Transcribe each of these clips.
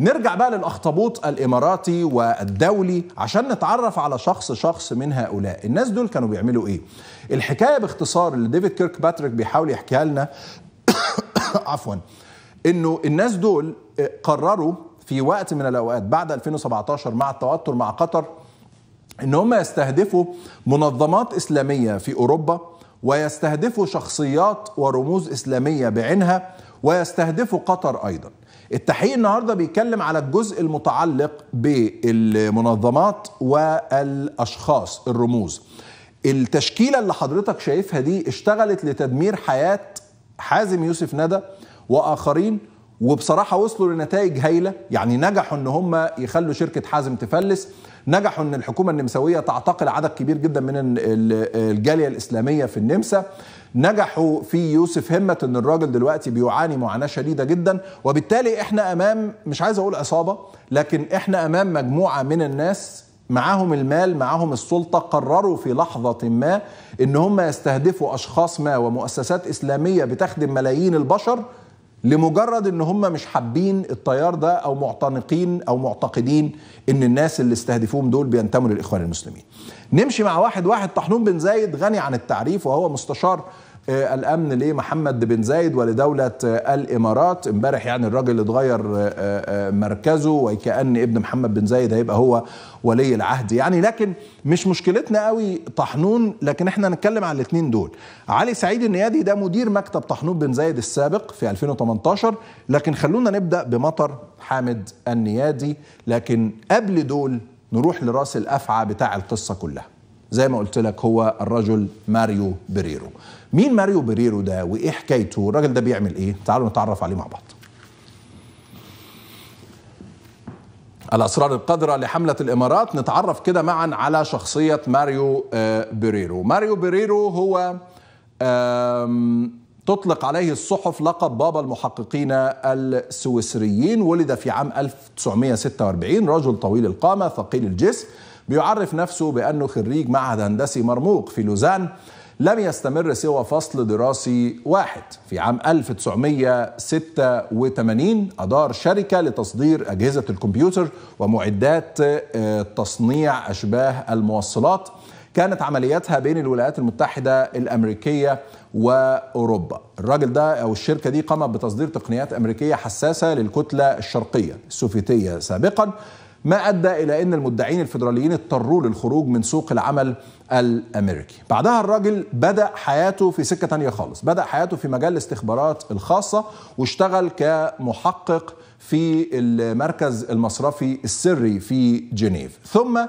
نرجع بقى للاخطبوط الاماراتي والدولي عشان نتعرف على شخص شخص من هؤلاء الناس دول كانوا بيعملوا ايه الحكايه باختصار اللي ديفيد كيرك باتريك بيحاول يحكيها لنا عفوا انه الناس دول آه، قرروا في وقت من الاوقات بعد 2017 مع التوتر مع قطر ان هم يستهدفوا منظمات اسلاميه في اوروبا ويستهدفوا شخصيات ورموز اسلاميه بعينها ويستهدفوا قطر ايضا التحقيق النهارده بيتكلم على الجزء المتعلق بالمنظمات والاشخاص الرموز التشكيله اللي حضرتك شايفها دي اشتغلت لتدمير حياه حازم يوسف ندى واخرين وبصراحه وصلوا لنتائج هايله يعني نجحوا ان هم يخلوا شركه حازم تفلس نجحوا ان الحكومه النمساويه تعتقل عدد كبير جدا من الجاليه الاسلاميه في النمسا نجحوا في يوسف همت ان الراجل دلوقتي بيعاني معاناه شديده جدا وبالتالي احنا امام مش عايز اقول عصابه لكن احنا امام مجموعه من الناس معاهم المال معاهم السلطة قرروا في لحظة ما ان هم يستهدفوا اشخاص ما ومؤسسات اسلامية بتخدم ملايين البشر لمجرد ان هم مش حابين التيار ده او معتنقين او معتقدين ان الناس اللي استهدفوهم دول بينتموا للاخوان المسلمين. نمشي مع واحد واحد طحنون بن زايد غني عن التعريف وهو مستشار آه، الامن لمحمد بن زايد ولدوله آه، الامارات امبارح يعني الراجل اتغير آه، مركزه وكان ابن محمد بن زايد هيبقى هو ولي العهد يعني لكن مش مشكلتنا قوي طحنون لكن احنا نتكلم على الاثنين دول علي سعيد النيادي ده مدير مكتب طحنون بن زايد السابق في 2018 لكن خلونا نبدا بمطر حامد النيادي لكن قبل دول نروح لراس الافعى بتاع القصه كلها زي ما قلت لك هو الرجل ماريو بريرو مين ماريو بريرو ده وايه حكايته الراجل ده بيعمل ايه تعالوا نتعرف عليه مع بعض الأسرار القذره لحملة الإمارات نتعرف كده معا على شخصية ماريو آه، بريرو ماريو بريرو هو تطلق عليه الصحف لقب بابا المحققين السويسريين ولد في عام 1946 رجل طويل القامة ثقيل الجسم بيعرف نفسه بأنه خريج معهد هندسي مرموق في لوزان لم يستمر سوى فصل دراسي واحد في عام 1986 أدار شركة لتصدير أجهزة الكمبيوتر ومعدات آه، تصنيع أشباه الموصلات كانت عملياتها بين الولايات المتحدة الأمريكية وأوروبا الراجل ده أو الشركة دي قامت بتصدير تقنيات أمريكية حساسة للكتلة الشرقية السوفيتية سابقاً ما أدى إلى أن المدعين الفيدراليين اضطروا للخروج من سوق العمل الأمريكي بعدها الراجل بدأ حياته في سكة تانية خالص بدأ حياته في مجال الاستخبارات الخاصة واشتغل كمحقق في المركز المصرفي السري في جنيف ثم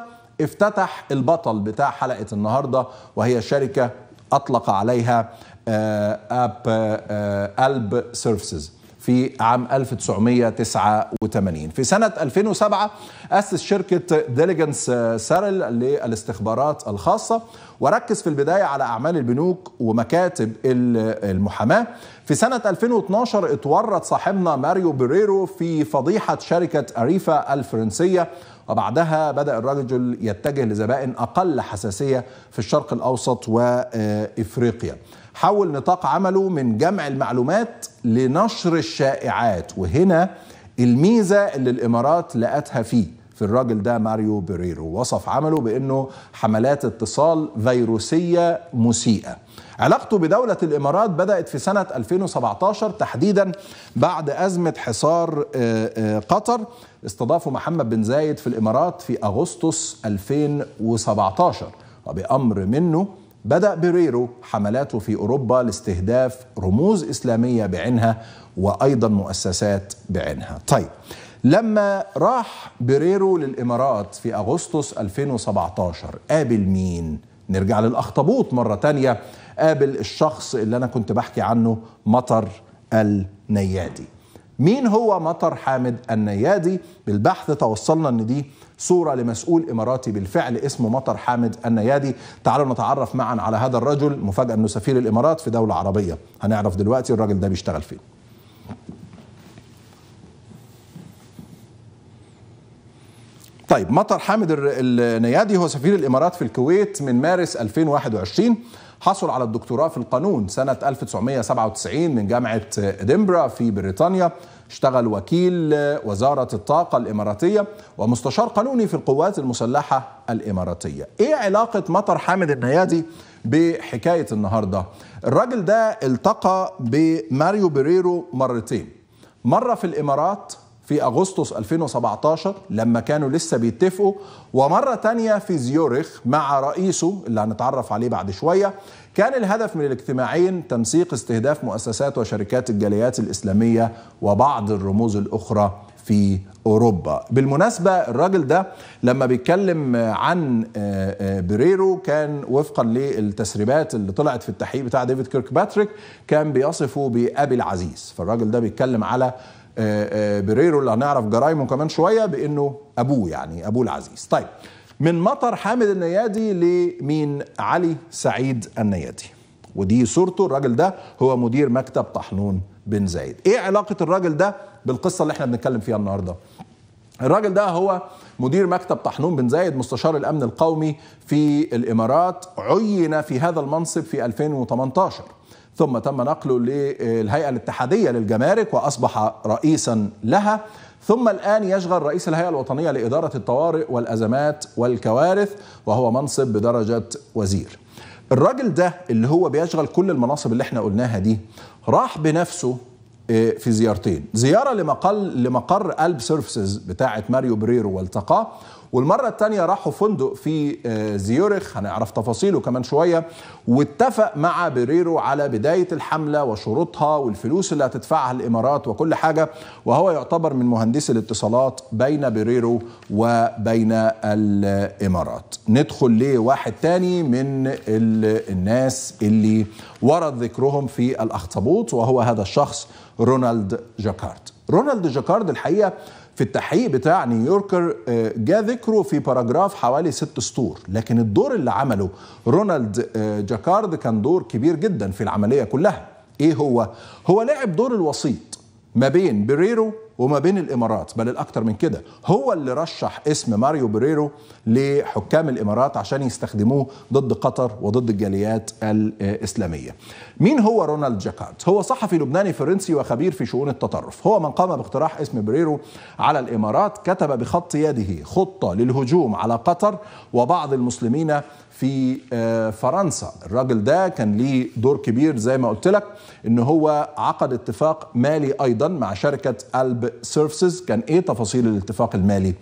افتتح البطل بتاع حلقة النهاردة وهي شركة أطلق عليها آه، أب آه، آه، ألب سيرفيسز في عام 1989 في سنة 2007 أسس شركة ديليجنس آه، سارل للاستخبارات الخاصة وركز في البداية على أعمال البنوك ومكاتب المحاماة في سنة 2012 اتورط صاحبنا ماريو بيريرو في فضيحة شركة أريفا الفرنسية وبعدها بدأ الرجل يتجه لزبائن أقل حساسية في الشرق الأوسط وإفريقيا حول نطاق عمله من جمع المعلومات لنشر الشائعات وهنا الميزة اللي الإمارات لقتها فيه في الراجل ده ماريو بيريرو وصف عمله بأنه حملات اتصال فيروسية مسيئة علاقته بدولة الإمارات بدأت في سنة 2017 تحديدا بعد أزمة حصار آه، آه، قطر استضافه محمد بن زايد في الإمارات في أغسطس 2017 وبأمر منه بدأ بيريرو حملاته في أوروبا لاستهداف رموز إسلامية بعينها وأيضا مؤسسات بعينها طيب لما راح بيريرو للإمارات في أغسطس 2017 قابل مين؟ نرجع للأخطبوط مرة تانية قابل الشخص اللي أنا كنت بحكي عنه مطر النيادي مين هو مطر حامد النيادي بالبحث توصلنا ان دي صوره لمسؤول اماراتي بالفعل اسمه مطر حامد النيادي تعالوا نتعرف معا على هذا الرجل مفاجاه انه سفير الامارات في دوله عربيه هنعرف دلوقتي الراجل ده بيشتغل فين طيب مطر حامد النيادي هو سفير الامارات في الكويت من مارس 2021 حصل على الدكتوراه في القانون سنة 1997 من جامعة إدنبرا في بريطانيا اشتغل وكيل وزارة الطاقة الإماراتية ومستشار قانوني في القوات المسلحة الإماراتية إيه علاقة مطر حامد النيادي بحكاية النهاردة؟ الراجل ده التقى بماريو بيريرو مرتين مرة في الإمارات في أغسطس 2017 لما كانوا لسه بيتفقوا ومرة تانية في زيورخ مع رئيسه اللي هنتعرف عليه بعد شوية كان الهدف من الاجتماعين تنسيق استهداف مؤسسات وشركات الجاليات الإسلامية وبعض الرموز الأخرى في أوروبا بالمناسبة الراجل ده لما بيتكلم عن آه، آه، بريرو كان وفقا للتسريبات اللي طلعت في التحقيق بتاع ديفيد كيرك باتريك كان بيصفه بأبي العزيز فالراجل ده بيتكلم على آه، آه، بريرو اللي هنعرف جرايمه كمان شويه بانه ابوه يعني ابوه العزيز طيب من مطر حامد النيادي لمين علي سعيد النيادي ودي صورته الراجل ده هو مدير مكتب طحنون بن زايد ايه علاقه الراجل ده بالقصه اللي احنا بنتكلم فيها النهارده الراجل ده هو مدير مكتب طحنون بن زايد مستشار الامن القومي في الامارات عين في هذا المنصب في 2018 ثم تم نقله للهيئة الاتحادية للجمارك وأصبح رئيسا لها ثم الآن يشغل رئيس الهيئة الوطنية لإدارة الطوارئ والأزمات والكوارث وهو منصب بدرجة وزير الراجل ده اللي هو بيشغل كل المناصب اللي احنا قلناها دي راح بنفسه آه، في زيارتين زيارة لمقل لمقر ألب سيرفيسز بتاعة ماريو بريرو والتقاه والمرة الثانية راحوا فندق في آه، زيورخ هنعرف تفاصيله كمان شوية واتفق مع بريرو على بداية الحملة وشروطها والفلوس اللي هتدفعها الإمارات وكل حاجة وهو يعتبر من مهندسي الاتصالات بين بريرو وبين الإمارات ندخل لواحد تاني من الناس اللي ورد ذكرهم في الأخطبوط وهو هذا الشخص رونالد جاكارد رونالد جاكارد الحقيقة في التحقيق بتاع نيويوركر آه، جاء ذكره في باراجراف حوالي ست سطور لكن الدور اللي عمله رونالد آه، جاكارد كان دور كبير جدا في العملية كلها ايه هو؟ هو لعب دور الوسيط ما بين بيريرو وما بين الامارات بل الاكثر من كده هو اللي رشح اسم ماريو بريرو لحكام الامارات عشان يستخدموه ضد قطر وضد الجاليات الاسلاميه مين هو رونالد جاكارد هو صحفي لبناني فرنسي وخبير في شؤون التطرف هو من قام باقتراح اسم بريرو على الامارات كتب بخط يده خطه للهجوم على قطر وبعض المسلمين في آه، فرنسا الراجل ده كان ليه دور كبير زي ما قلت لك ان هو عقد اتفاق مالي ايضا مع شركه الب سيرفيسز كان ايه تفاصيل الاتفاق المالي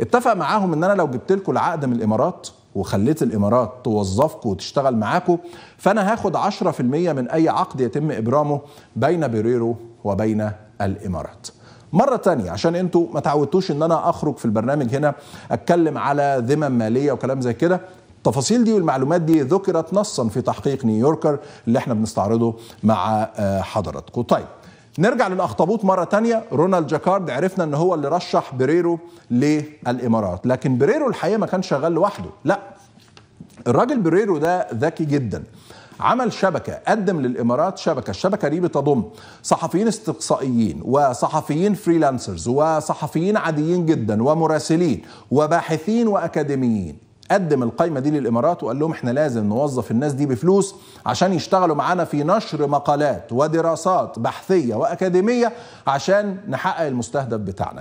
اتفق معاهم ان انا لو جبت لكم العقد من الامارات وخليت الامارات توظفكم وتشتغل معاكم فانا هاخد 10% من اي عقد يتم ابرامه بين بيريرو وبين الامارات مرة تانية عشان انتوا ما تعودتوش ان انا اخرج في البرنامج هنا اتكلم على ذمم مالية وكلام زي كده التفاصيل دي والمعلومات دي ذكرت نصا في تحقيق نيويوركر اللي احنا بنستعرضه مع آه، حضراتكم طيب نرجع للاخطبوط مره تانية رونالد جاكارد عرفنا ان هو اللي رشح بريرو للامارات لكن بريرو الحقيقه ما كانش شغال لوحده لا الراجل بريرو ده ذكي جدا عمل شبكة قدم للإمارات شبكة الشبكة دي بتضم صحفيين استقصائيين وصحفيين فريلانسرز وصحفيين عاديين جدا ومراسلين وباحثين وأكاديميين قدم القايمه دي للامارات وقال لهم احنا لازم نوظف الناس دي بفلوس عشان يشتغلوا معانا في نشر مقالات ودراسات بحثيه واكاديميه عشان نحقق المستهدف بتاعنا